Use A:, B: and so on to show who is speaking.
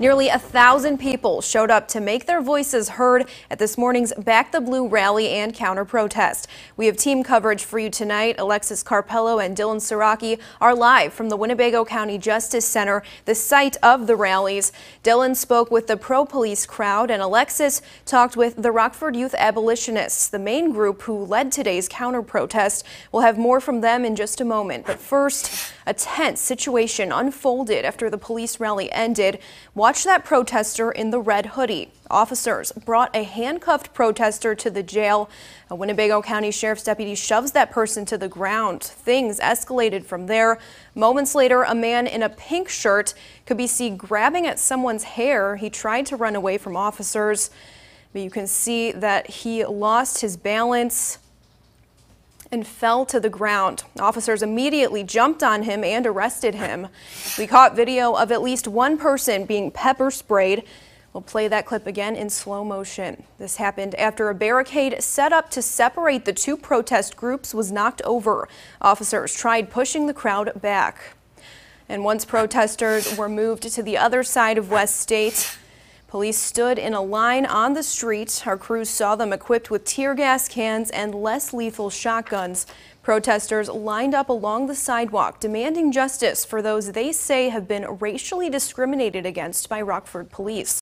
A: Nearly a thousand people showed up to make their voices heard at this morning's Back the Blue rally and counter protest. We have team coverage for you tonight. Alexis Carpello and Dylan Siraki are live from the Winnebago County Justice Center, the site of the rallies. Dylan spoke with the pro police crowd, and Alexis talked with the Rockford Youth Abolitionists, the main group who led today's counter protest. We'll have more from them in just a moment. But first, a tense situation unfolded after the police rally ended. Watch that protester in the red hoodie. Officers brought a handcuffed protester to the jail. A Winnebago County Sheriff's deputy shoves that person to the ground. Things escalated from there. Moments later, a man in a pink shirt could be seen grabbing at someone's hair. He tried to run away from officers, but you can see that he lost his balance and fell to the ground. Officers immediately jumped on him and arrested him. We caught video of at least one person being pepper sprayed. We'll play that clip again in slow motion. This happened after a barricade set up to separate the two protest groups was knocked over. Officers tried pushing the crowd back. And once protesters were moved to the other side of West State, Police stood in a line on the street. Our crews saw them equipped with tear gas cans and less lethal shotguns. Protesters lined up along the sidewalk demanding justice for those they say have been racially discriminated against by Rockford police.